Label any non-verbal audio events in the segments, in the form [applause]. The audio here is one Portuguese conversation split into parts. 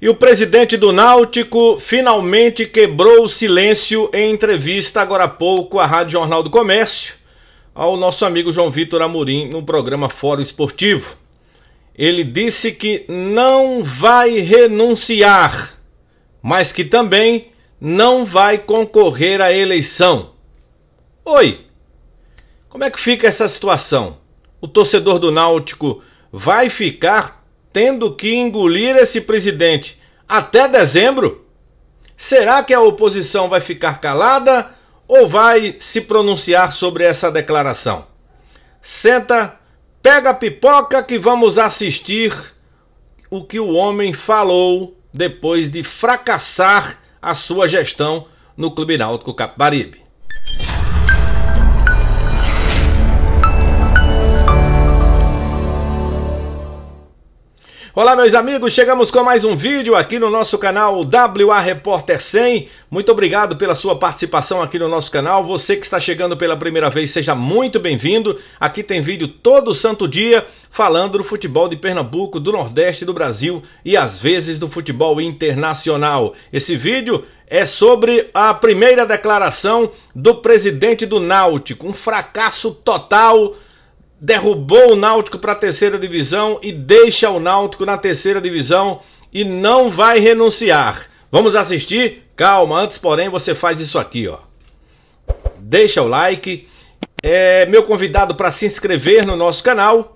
E o presidente do Náutico finalmente quebrou o silêncio em entrevista agora há pouco à Rádio Jornal do Comércio ao nosso amigo João Vitor Amorim no programa Fórum Esportivo. Ele disse que não vai renunciar, mas que também não vai concorrer à eleição. Oi. Como é que fica essa situação? O torcedor do Náutico vai ficar tendo que engolir esse presidente até dezembro? Será que a oposição vai ficar calada ou vai se pronunciar sobre essa declaração? Senta, pega a pipoca que vamos assistir o que o homem falou depois de fracassar a sua gestão no Clube Náutico Capibaribe. Olá meus amigos, chegamos com mais um vídeo aqui no nosso canal WA Repórter 100. Muito obrigado pela sua participação aqui no nosso canal. Você que está chegando pela primeira vez, seja muito bem-vindo. Aqui tem vídeo todo santo dia falando do futebol de Pernambuco, do Nordeste do Brasil e às vezes do futebol internacional. Esse vídeo é sobre a primeira declaração do presidente do Náutico, um fracasso total derrubou o Náutico para a terceira divisão e deixa o Náutico na terceira divisão e não vai renunciar. Vamos assistir? Calma, antes, porém, você faz isso aqui, ó. Deixa o like, é meu convidado para se inscrever no nosso canal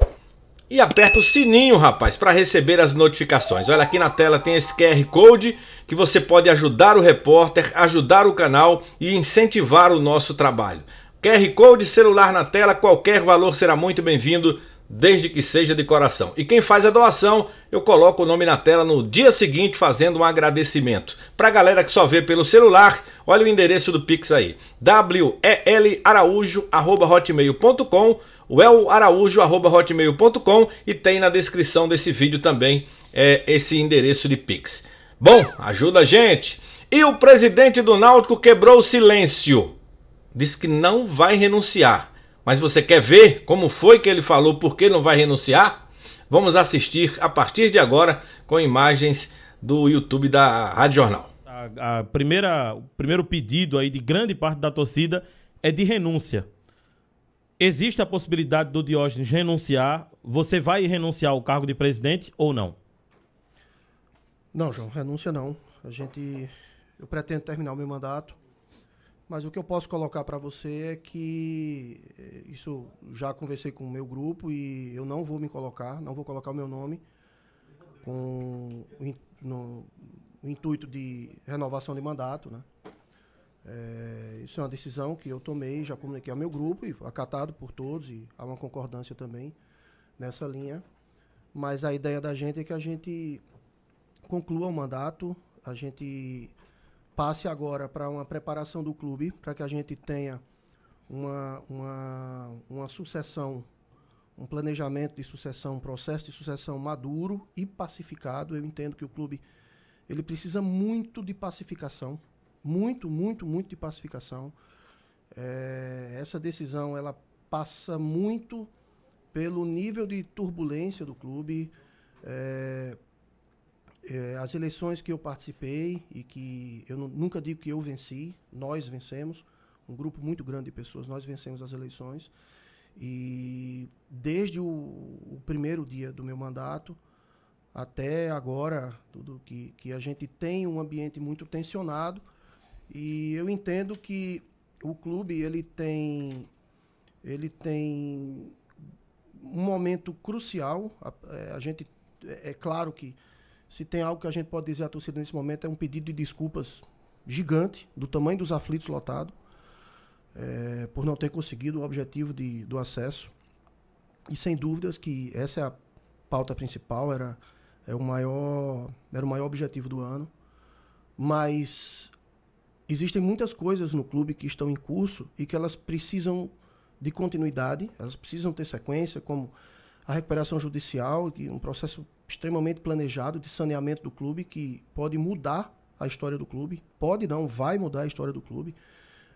e aperta o sininho, rapaz, para receber as notificações. Olha aqui na tela tem esse QR Code que você pode ajudar o repórter, ajudar o canal e incentivar o nosso trabalho. QR Code, celular na tela, qualquer valor será muito bem-vindo, desde que seja de coração. E quem faz a doação, eu coloco o nome na tela no dia seguinte, fazendo um agradecimento. Para a galera que só vê pelo celular, olha o endereço do Pix aí: welaraújo.hotmail.com welaraújo.hotmail.com e tem na descrição desse vídeo também é, esse endereço de Pix. Bom, ajuda a gente! E o presidente do Náutico quebrou o silêncio disse que não vai renunciar. Mas você quer ver como foi que ele falou por que não vai renunciar? Vamos assistir a partir de agora com imagens do YouTube da Rádio Jornal. A, a primeira, o primeiro pedido aí de grande parte da torcida é de renúncia. Existe a possibilidade do Diógenes renunciar? Você vai renunciar ao cargo de presidente ou não? Não, João, renúncia não. A gente, eu pretendo terminar o meu mandato mas o que eu posso colocar para você é que eh, isso já conversei com o meu grupo e eu não vou me colocar, não vou colocar o meu nome com o, in, no, o intuito de renovação de mandato, né? É, isso é uma decisão que eu tomei, já comuniquei ao meu grupo e acatado por todos e há uma concordância também nessa linha. Mas a ideia da gente é que a gente conclua o mandato, a gente passe agora para uma preparação do clube, para que a gente tenha uma, uma, uma sucessão, um planejamento de sucessão, um processo de sucessão maduro e pacificado. Eu entendo que o clube ele precisa muito de pacificação, muito, muito, muito de pacificação. É, essa decisão ela passa muito pelo nível de turbulência do clube, é, é, as eleições que eu participei e que eu nunca digo que eu venci, nós vencemos, um grupo muito grande de pessoas, nós vencemos as eleições. E desde o, o primeiro dia do meu mandato até agora, tudo que, que a gente tem um ambiente muito tensionado. E eu entendo que o clube ele tem ele tem um momento crucial. A, é, a gente é, é claro que se tem algo que a gente pode dizer à torcida nesse momento, é um pedido de desculpas gigante, do tamanho dos aflitos lotado, é, por não ter conseguido o objetivo de, do acesso. E sem dúvidas que essa é a pauta principal, era, é o maior, era o maior objetivo do ano. Mas existem muitas coisas no clube que estão em curso e que elas precisam de continuidade, elas precisam ter sequência, como a recuperação judicial, que um processo extremamente planejado de saneamento do clube que pode mudar a história do clube. Pode não, vai mudar a história do clube.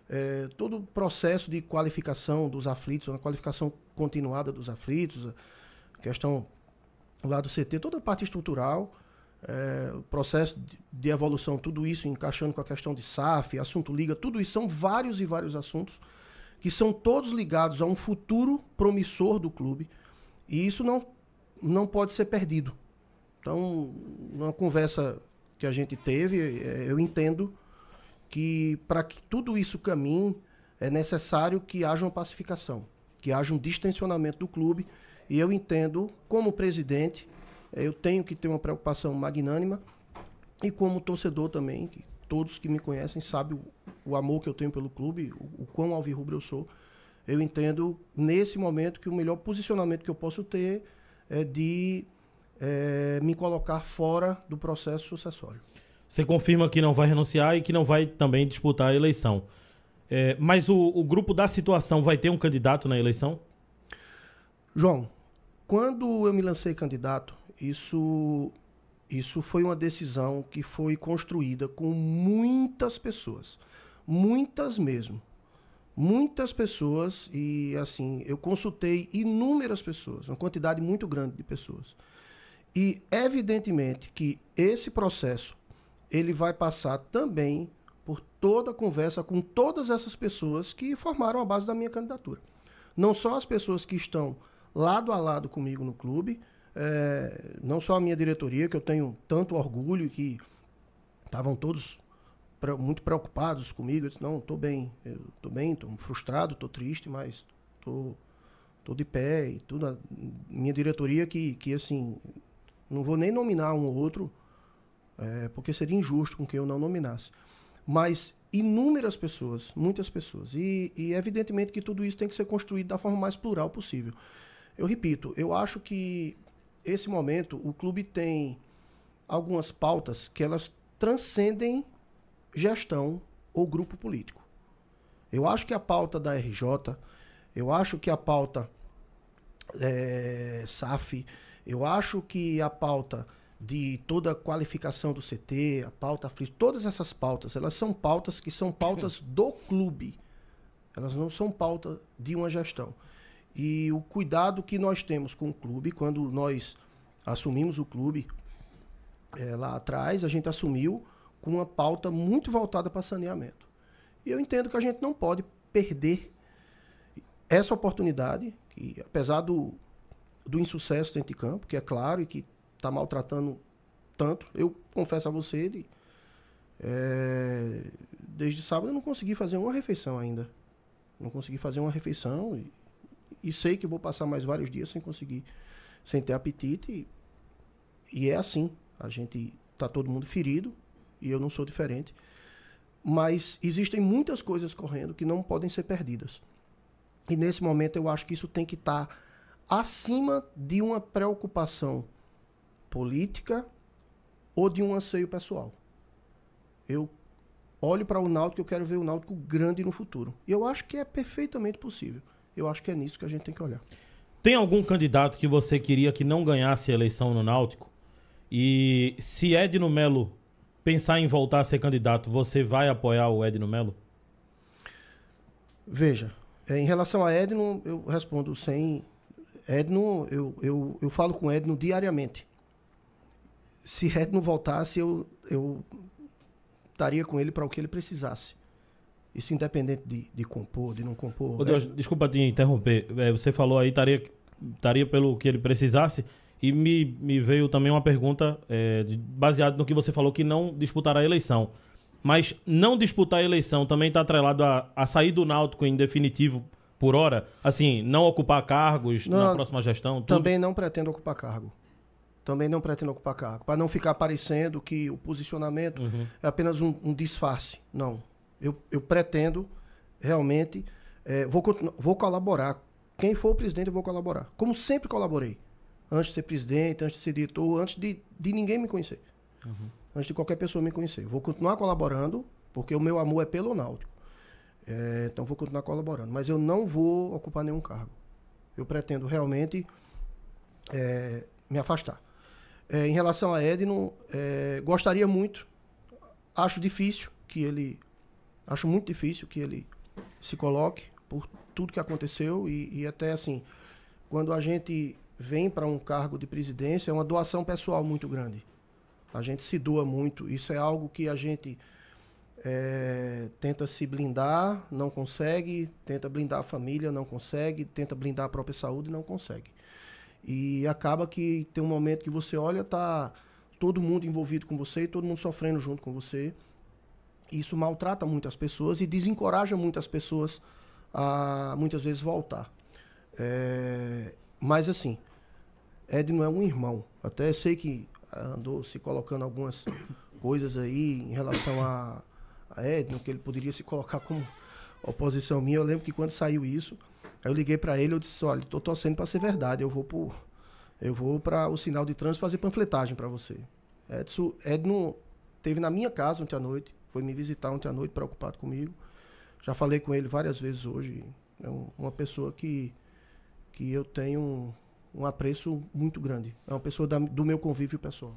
É, todo o processo de qualificação dos aflitos, uma qualificação continuada dos aflitos, a questão lá do CT, toda a parte estrutural, é, o processo de evolução, tudo isso encaixando com a questão de SAF, assunto liga, tudo isso são vários e vários assuntos que são todos ligados a um futuro promissor do clube. E isso não, não pode ser perdido. Então, numa conversa que a gente teve, é, eu entendo que para que tudo isso caminhe, é necessário que haja uma pacificação, que haja um distensionamento do clube. E eu entendo, como presidente, é, eu tenho que ter uma preocupação magnânima e como torcedor também, que todos que me conhecem sabem o, o amor que eu tenho pelo clube, o, o quão alvirrubro eu sou. Eu entendo, nesse momento, que o melhor posicionamento que eu posso ter é de é, me colocar fora do processo sucessório. Você confirma que não vai renunciar e que não vai também disputar a eleição. É, mas o, o grupo da situação vai ter um candidato na eleição? João, quando eu me lancei candidato, isso, isso foi uma decisão que foi construída com muitas pessoas. Muitas mesmo. Muitas pessoas, e assim, eu consultei inúmeras pessoas, uma quantidade muito grande de pessoas. E evidentemente que esse processo ele vai passar também por toda a conversa com todas essas pessoas que formaram a base da minha candidatura. Não só as pessoas que estão lado a lado comigo no clube, é, não só a minha diretoria, que eu tenho tanto orgulho que estavam todos muito preocupados comigo. Eu disse, não, estou bem, estou bem, estou frustrado, estou triste, mas estou tô, tô de pé e tudo. A minha diretoria que, que assim, não vou nem nominar um ou outro, é, porque seria injusto com que eu não nominasse. Mas inúmeras pessoas, muitas pessoas. E, e evidentemente que tudo isso tem que ser construído da forma mais plural possível. Eu repito, eu acho que esse momento o clube tem algumas pautas que elas transcendem gestão ou grupo político. Eu acho que a pauta da RJ, eu acho que a pauta é, SAF, eu acho que a pauta de toda a qualificação do CT, a pauta free, todas essas pautas, elas são pautas que são pautas [laughs] do clube. Elas não são pauta de uma gestão. E o cuidado que nós temos com o clube, quando nós assumimos o clube é, lá atrás, a gente assumiu com uma pauta muito voltada para saneamento. E eu entendo que a gente não pode perder essa oportunidade, que apesar do, do insucesso dentro de campo, que é claro, e que está maltratando tanto. Eu confesso a você, de, é, desde sábado eu não consegui fazer uma refeição ainda. Não consegui fazer uma refeição e, e sei que vou passar mais vários dias sem conseguir, sem ter apetite. E, e é assim. A gente está todo mundo ferido e eu não sou diferente. Mas existem muitas coisas correndo que não podem ser perdidas. E nesse momento eu acho que isso tem que estar tá acima de uma preocupação política ou de um anseio pessoal. Eu olho para o Náutico, eu quero ver o Náutico grande no futuro. E eu acho que é perfeitamente possível. Eu acho que é nisso que a gente tem que olhar. Tem algum candidato que você queria que não ganhasse a eleição no Náutico? E se Edno Melo pensar em voltar a ser candidato, você vai apoiar o Edno Melo? Veja, é, em relação a Edno, eu respondo sem Edno, eu, eu, eu falo com Edno diariamente. Se Edno voltasse, eu, eu estaria com ele para o que ele precisasse. Isso independente de, de compor, de não compor. Ô Deus, Edno... É. desculpa te interromper. É, você falou aí, estaria, estaria pelo que ele precisasse. E me, me veio também uma pergunta é, baseada no que você falou, que não disputará a eleição. Mas não disputar a eleição também está atrelado a, a sair do Náutico em definitivo por hora? Assim, não ocupar cargos não, na próxima gestão? Tudo? Também não pretendo ocupar cargo. Também não pretendo ocupar cargo. Para não ficar parecendo que o posicionamento uhum. é apenas um, um, disfarce. Não. Eu, eu pretendo realmente. É, vou, vou colaborar. Quem for o presidente, eu vou colaborar. Como sempre colaborei. Antes de ser presidente, antes de ser diretor, antes de, de ninguém me conhecer. Uhum. Antes de qualquer pessoa me conhecer. Vou continuar colaborando, porque o meu amor é pelo Náutico. É, então vou continuar colaborando. Mas eu não vou ocupar nenhum cargo. Eu pretendo realmente é, me afastar. É, em relação a Edno, é, gostaria muito, acho difícil que ele. Acho muito difícil que ele se coloque por tudo que aconteceu e, e até assim, quando a gente vem para um cargo de presidência, é uma doação pessoal muito grande. A gente se doa muito. Isso é algo que a gente é, tenta se blindar, não consegue, tenta blindar a família, não consegue, tenta blindar a própria saúde, não consegue. E acaba que tem um momento que você olha, tá todo mundo envolvido com você e todo mundo sofrendo junto com você. Isso maltrata muitas pessoas e desencoraja muitas pessoas a muitas vezes voltar. É, mas assim, Ed não é um irmão. Até sei que andou se colocando algumas coisas aí em relação a a Edno, que ele poderia se colocar como oposição minha. Eu lembro que quando saiu isso, aí eu liguei para ele, eu disse, olha, tô torcendo para ser verdade, eu vou pro eu vou para o sinal de trânsito fazer panfletagem para você. Edson, Edno teve na minha casa ontem à noite, foi me visitar ontem à noite preocupado comigo. Já falei com ele várias vezes hoje. É uma pessoa que que eu tenho um, um apreço muito grande. É uma pessoa da, do meu convívio pessoal.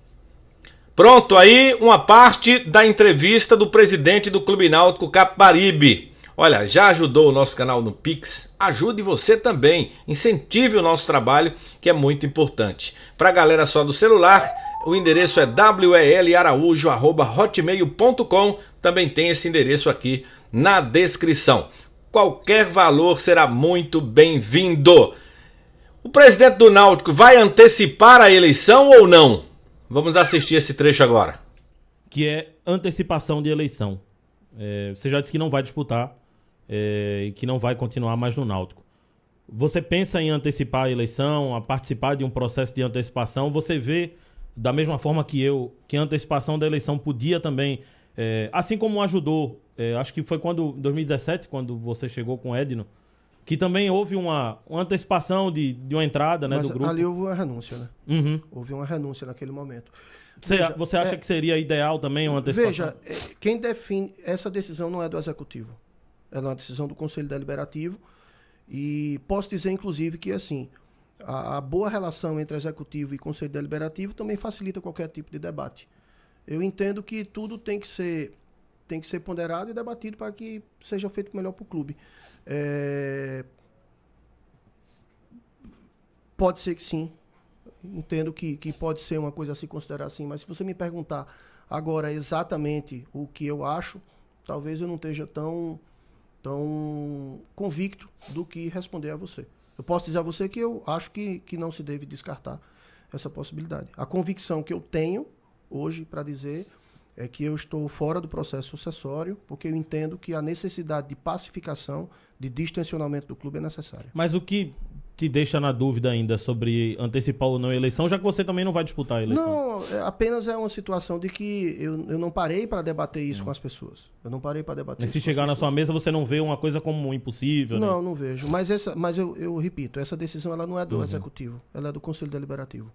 Pronto, aí uma parte da entrevista do presidente do Clube Náutico Caparibe. Olha, já ajudou o nosso canal no Pix? Ajude você também. Incentive o nosso trabalho, que é muito importante. Para a galera só do celular, o endereço é welaraújo.hotmail.com. Também tem esse endereço aqui na descrição. Qualquer valor será muito bem-vindo. O presidente do Náutico vai antecipar a eleição ou não? Vamos assistir esse trecho agora. Que é antecipação de eleição. É, você já disse que não vai disputar é, e que não vai continuar mais no Náutico. Você pensa em antecipar a eleição, a participar de um processo de antecipação? Você vê, da mesma forma que eu, que a antecipação da eleição podia também, é, assim como ajudou, é, acho que foi quando, em 2017, quando você chegou com o Edno, que também houve uma, uma antecipação de, de uma entrada né, Mas do grupo. Ali houve uma renúncia, né? Uhum. Houve uma renúncia naquele momento. Você, veja, você acha é, que seria ideal também uma antecipação? Veja, é, quem define. Essa decisão não é do executivo. Ela é uma decisão do Conselho Deliberativo. E posso dizer, inclusive, que assim, a, a boa relação entre executivo e Conselho Deliberativo também facilita qualquer tipo de debate. Eu entendo que tudo tem que ser tem que ser ponderado e debatido para que seja feito melhor para o clube. É... Pode ser que sim. Entendo que, que pode ser uma coisa a se considerar assim, mas se você me perguntar agora exatamente o que eu acho, talvez eu não esteja tão, tão convicto do que responder a você. Eu posso dizer a você que eu acho que, que não se deve descartar essa possibilidade. A convicção que eu tenho hoje para dizer é que eu estou fora do processo sucessório, porque eu entendo que a necessidade de pacificação, de distensionamento do clube é necessária. Mas o que te deixa na dúvida ainda sobre antecipar ou não a eleição, já que você também não vai disputar a eleição? Não, é, apenas é uma situação de que eu, eu não parei para debater isso hum. com as pessoas. Eu não parei para debater. E se chegar na pessoas. sua mesa, você não vê uma coisa como impossível? Né? Não, né? não vejo. Mas, essa, mas eu, eu repito, essa decisão ela não é do uhum. executivo, ela é do Conselho Deliberativo.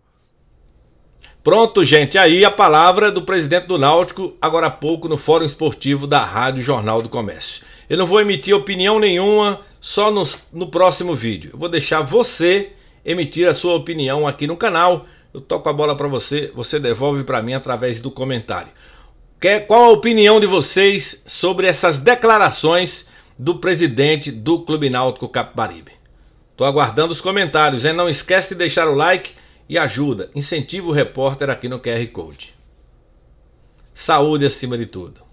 Pronto, gente, aí a palavra do presidente do Náutico, agora há pouco no Fórum Esportivo da Rádio Jornal do Comércio. Eu não vou emitir opinião nenhuma, só no, no próximo vídeo. Eu vou deixar você emitir a sua opinião aqui no canal. Eu toco a bola para você, você devolve para mim através do comentário. Quer, qual a opinião de vocês sobre essas declarações do presidente do Clube Náutico Capibaribe? Estou aguardando os comentários, hein? Não esquece de deixar o like e ajuda, incentiva o repórter aqui no QR Code. Saúde acima de tudo.